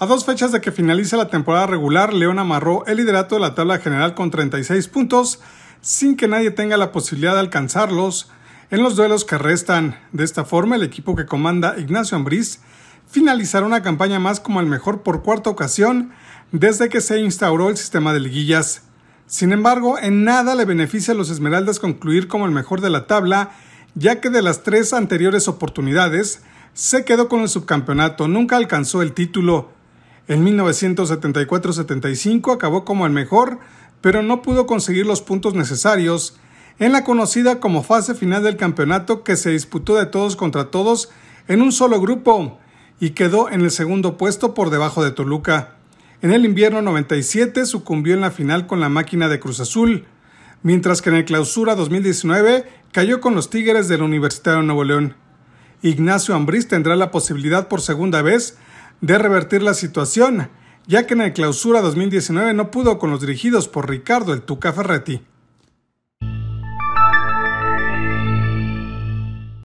A dos fechas de que finalice la temporada regular, León amarró el liderato de la tabla general con 36 puntos, sin que nadie tenga la posibilidad de alcanzarlos en los duelos que restan. De esta forma, el equipo que comanda Ignacio Ambriz finalizará una campaña más como el mejor por cuarta ocasión desde que se instauró el sistema de liguillas. Sin embargo, en nada le beneficia a los Esmeraldas concluir como el mejor de la tabla, ya que de las tres anteriores oportunidades se quedó con el subcampeonato, nunca alcanzó el título. En 1974-75 acabó como el mejor, pero no pudo conseguir los puntos necesarios en la conocida como fase final del campeonato que se disputó de todos contra todos en un solo grupo y quedó en el segundo puesto por debajo de Toluca. En el invierno 97 sucumbió en la final con la máquina de Cruz Azul, mientras que en el clausura 2019 cayó con los Tigres del Universitario de Nuevo León. Ignacio Ambriz tendrá la posibilidad por segunda vez de revertir la situación, ya que en el clausura 2019 no pudo con los dirigidos por Ricardo el Tuca Ferretti.